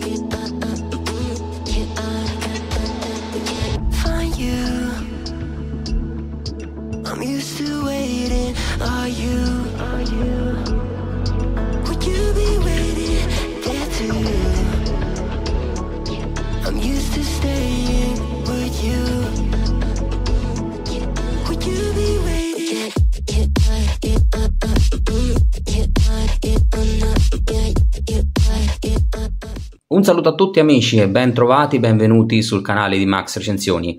Keep up. Un saluto a tutti amici e bentrovati, benvenuti sul canale di Max Recensioni.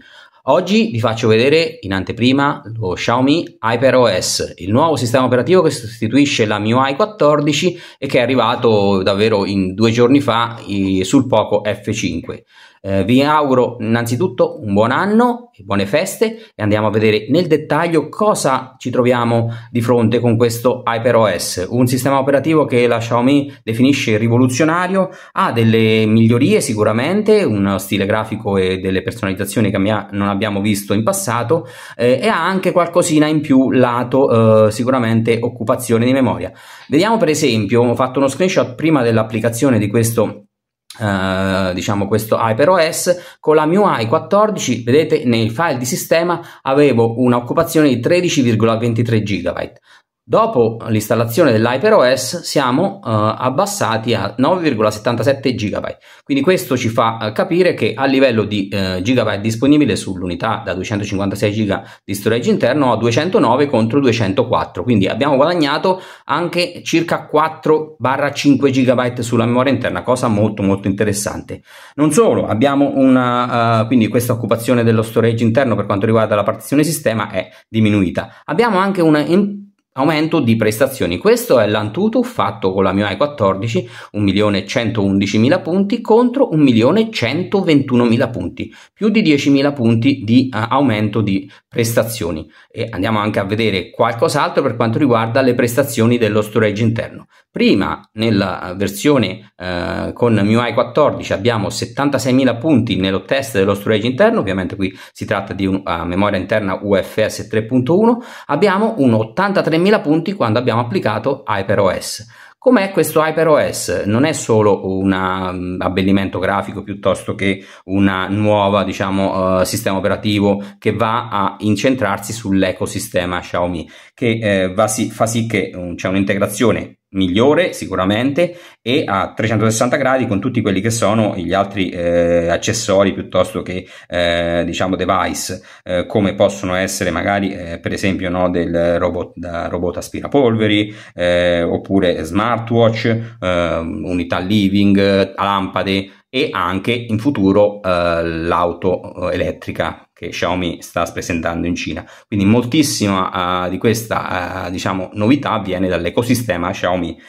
Oggi vi faccio vedere in anteprima lo Xiaomi HyperOS, il nuovo sistema operativo che sostituisce la MIUI 14 e che è arrivato davvero in due giorni fa eh, sul poco F5. Eh, vi auguro innanzitutto un buon anno e buone feste e andiamo a vedere nel dettaglio cosa ci troviamo di fronte con questo HyperOS, un sistema operativo che la Xiaomi definisce rivoluzionario, ha delle migliorie sicuramente, uno stile grafico e delle personalizzazioni che a me non abbiamo abbiamo visto in passato eh, e ha anche qualcosina in più lato eh, sicuramente occupazione di memoria. Vediamo per esempio, ho fatto uno screenshot prima dell'applicazione di questo Uh, diciamo questo HyperOS con la MIUI 14 vedete nel file di sistema avevo un'occupazione di 13,23 GB Dopo l'installazione dell'HyperOS siamo eh, abbassati a 9,77 GB, quindi questo ci fa eh, capire che a livello di eh, GB disponibile sull'unità da 256 GB di storage interno a 209 contro 204, quindi abbiamo guadagnato anche circa 4-5 GB sulla memoria interna, cosa molto molto interessante. Non solo, abbiamo una, eh, quindi questa occupazione dello storage interno per quanto riguarda la partizione sistema è diminuita, abbiamo anche una aumento di prestazioni. Questo è l'Antutu fatto con la MIUI 14, 1.111.000 punti contro 1.121.000 punti, più di 10.000 punti di uh, aumento di prestazioni. E andiamo anche a vedere qualcos'altro per quanto riguarda le prestazioni dello storage interno. Prima nella versione eh, con MIUI 14 abbiamo 76.000 punti nello test dello storage interno, ovviamente qui si tratta di una memoria interna UFS 3.1, abbiamo un 83.000 punti quando abbiamo applicato HyperOS. Com'è questo HyperOS? Non è solo un mm, abbellimento grafico piuttosto che un nuovo diciamo, uh, sistema operativo che va a incentrarsi sull'ecosistema Xiaomi, che eh, si, fa sì che um, c'è un'integrazione migliore sicuramente e a 360 gradi con tutti quelli che sono gli altri eh, accessori piuttosto che eh, diciamo device eh, come possono essere magari eh, per esempio no, del robot, da robot aspirapolveri eh, oppure smartwatch eh, unità living lampade e anche in futuro l'auto elettrica che Xiaomi sta presentando in Cina. Quindi moltissima uh, di questa uh, diciamo, novità viene dall'ecosistema Xiaomi.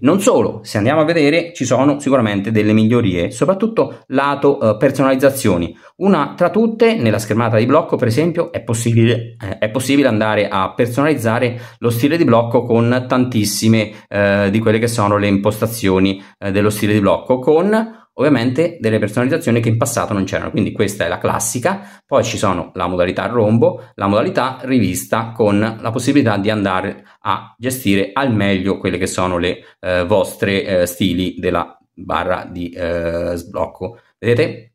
Non solo, se andiamo a vedere ci sono sicuramente delle migliorie, soprattutto lato eh, personalizzazioni. Una tra tutte, nella schermata di blocco per esempio, è possibile, eh, è possibile andare a personalizzare lo stile di blocco con tantissime eh, di quelle che sono le impostazioni eh, dello stile di blocco, con ovviamente delle personalizzazioni che in passato non c'erano. Quindi questa è la classica, poi ci sono la modalità rombo, la modalità rivista con la possibilità di andare a gestire al meglio quelle che sono le eh, vostre eh, stili della barra di eh, sblocco. Vedete?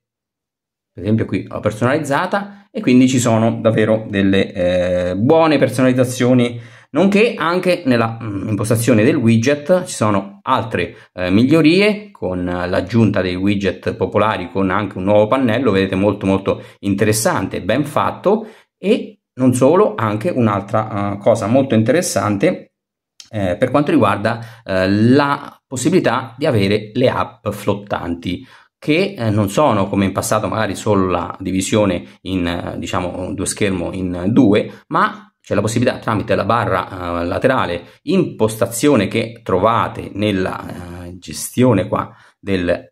Per esempio qui l'ho personalizzata e quindi ci sono davvero delle eh, buone personalizzazioni nonché anche nella mm, impostazione del widget ci sono altre eh, migliorie con l'aggiunta dei widget popolari con anche un nuovo pannello, vedete molto molto interessante, ben fatto e non solo, anche un'altra eh, cosa molto interessante eh, per quanto riguarda eh, la possibilità di avere le app flottanti che eh, non sono come in passato magari solo la divisione in eh, diciamo due schermo in due ma c'è la possibilità tramite la barra eh, laterale impostazione che trovate nella eh, gestione qua del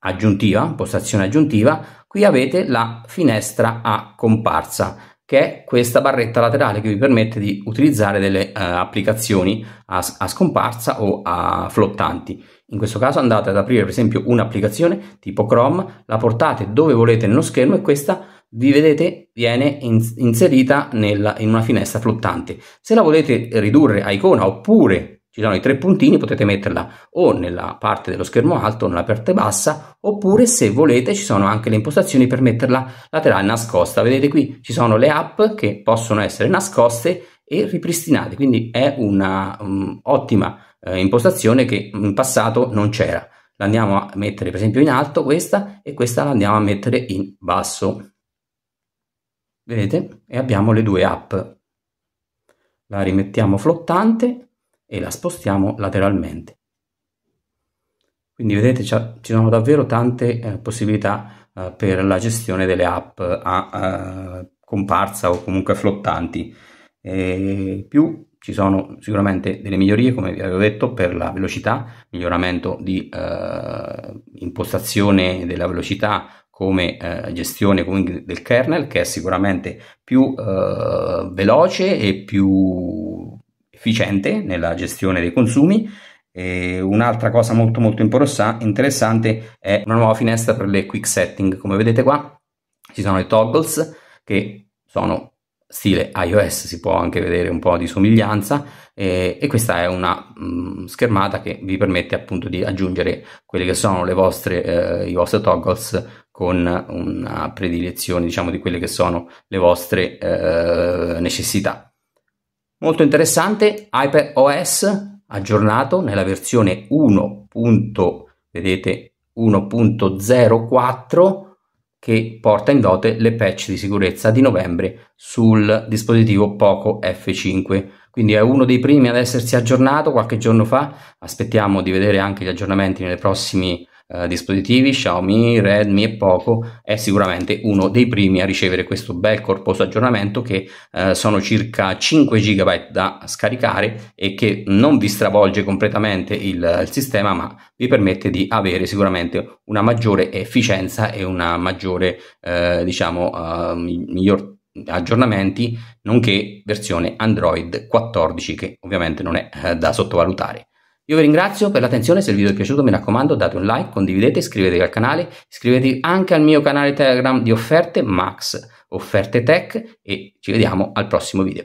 aggiuntiva, impostazione aggiuntiva, qui avete la finestra a comparsa che è questa barretta laterale che vi permette di utilizzare delle eh, applicazioni a, a, scomparsa o a flottanti. In questo caso andate ad aprire per esempio un'applicazione tipo Chrome, la portate dove volete nello schermo e questa vi vedete viene inserita nella, in una finestra flottante. Se la volete ridurre a icona oppure ci sono i tre puntini potete metterla o nella parte dello schermo alto o nella parte bassa oppure se volete ci sono anche le impostazioni per metterla laterale nascosta. Vedete qui ci sono le app che possono essere nascoste e ripristinate quindi è un'ottima mm, um, eh, impostazione che in passato non c'era. L'andiamo a mettere per esempio in alto questa e questa la andiamo a mettere in basso vedete? E abbiamo le due app. La rimettiamo flottante e la spostiamo lateralmente. Quindi vedete ci sono davvero tante eh, possibilità eh, per la gestione delle app a eh, comparsa o comunque flottanti. E più ci sono sicuramente delle migliorie, come vi avevo detto, per la velocità, miglioramento di eh, impostazione della velocità come eh, gestione del kernel che è sicuramente più eh, veloce e più efficiente nella gestione dei consumi. E un'altra cosa molto molto interessante è una nuova finestra per le quick setting. Come vedete qua ci sono i toggles che sono stile iOS, si può anche vedere un po' di somiglianza eh, e questa è una mh, mm, schermata che vi permette appunto di aggiungere quelli che sono vostre, eh, i vostri toggles con una predilezione diciamo di quelle che sono le vostre eh, necessità. Molto interessante, iPad OS aggiornato nella versione 1. vedete 1.04 che porta in dote le patch di sicurezza di novembre sul dispositivo Poco F5. Quindi è uno dei primi ad essersi aggiornato qualche giorno fa. Aspettiamo di vedere anche gli aggiornamenti nelle prossime eh, dispositivi Xiaomi, Redmi e Poco è sicuramente uno dei primi a ricevere questo bel corposo aggiornamento che eh, sono circa 5 GB da scaricare e che non vi stravolge completamente il, il sistema ma vi permette di avere sicuramente una maggiore efficienza e una maggiore eh, diciamo eh, miglior aggiornamenti nonché versione Android 14 che ovviamente non è eh, da sottovalutare. Io vi ringrazio per l'attenzione, se il video è piaciuto mi raccomando date un like, condividete, iscrivetevi al canale, iscrivetevi anche al mio canale Telegram di offerte Max, offerte tech e ci vediamo al prossimo video.